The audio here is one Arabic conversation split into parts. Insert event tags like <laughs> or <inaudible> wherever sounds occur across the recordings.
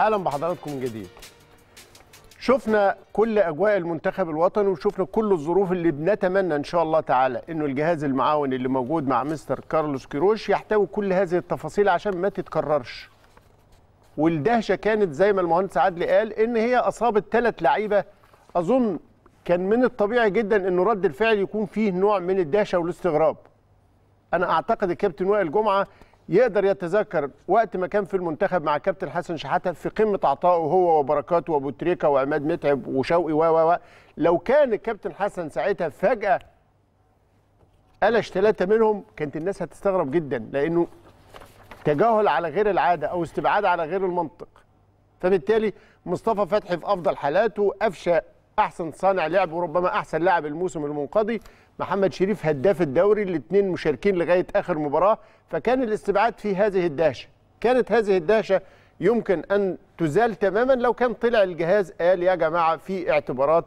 اهلا بحضراتكم من جديد شفنا كل اجواء المنتخب الوطني وشفنا كل الظروف اللي بنتمنى ان شاء الله تعالى انه الجهاز المعاون اللي موجود مع مستر كارلوس كيروش يحتوي كل هذه التفاصيل عشان ما تتكررش والدهشه كانت زي ما المهندس عدلي قال ان هي اصابت ثلاث لعيبه اظن كان من الطبيعي جدا انه رد الفعل يكون فيه نوع من الدهشه والاستغراب انا اعتقد الكابتن وائل جمعه يقدر يتذكر وقت ما كان في المنتخب مع كابتن حسن شحاته في قمه عطائه هو وبركات وابو تريكه وعماد متعب وشوقي و و لو كان الكابتن حسن ساعتها فجاه قلش ثلاثه منهم كانت الناس هتستغرب جدا لانه تجاهل على غير العاده او استبعاد على غير المنطق فبالتالي مصطفى فتحي في افضل حالاته افشى احسن صانع لعب وربما احسن لاعب الموسم المنقضي محمد شريف هداف الدوري الاثنين مشاركين لغايه اخر مباراه فكان الاستبعاد في هذه الدهشه كانت هذه الدهشه يمكن ان تزال تماما لو كان طلع الجهاز قال يا جماعه في اعتبارات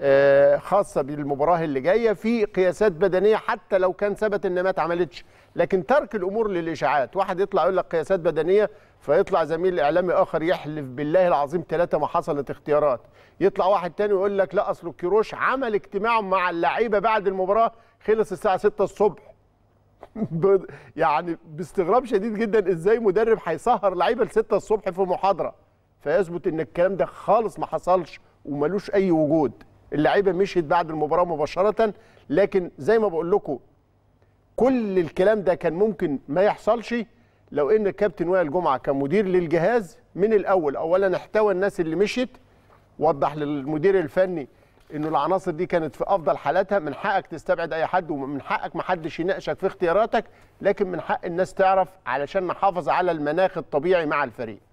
آه، خاصه بالمباراه اللي جايه في قياسات بدنيه حتى لو كان ثبت ان ما اتعملتش لكن ترك الامور للاشاعات واحد يطلع يقول لك قياسات بدنيه فيطلع زميل اعلامي اخر يحلف بالله العظيم ثلاثه ما حصلت اختيارات يطلع واحد تاني يقول لك لا اصل الكيروش عمل اجتماع مع اللعيبه بعد المباراه خلص الساعه 6 الصبح <laughs> يعني باستغراب شديد جدا ازاي مدرب هيسهر لعيبه ل 6 الصبح في محاضره فيثبت ان الكلام ده خالص ما حصلش وملوش اي وجود اللعيبه مشيت بعد المباراه مباشره لكن زي ما بقول لكم كل الكلام ده كان ممكن ما يحصلش لو ان الكابتن وائل جمعه كان مدير للجهاز من الاول اولا احتوى الناس اللي مشيت وضح للمدير الفني انه العناصر دي كانت في افضل حالاتها من حقك تستبعد اي حد ومن حقك ما حدش يناقشك في اختياراتك لكن من حق الناس تعرف علشان نحافظ على المناخ الطبيعي مع الفريق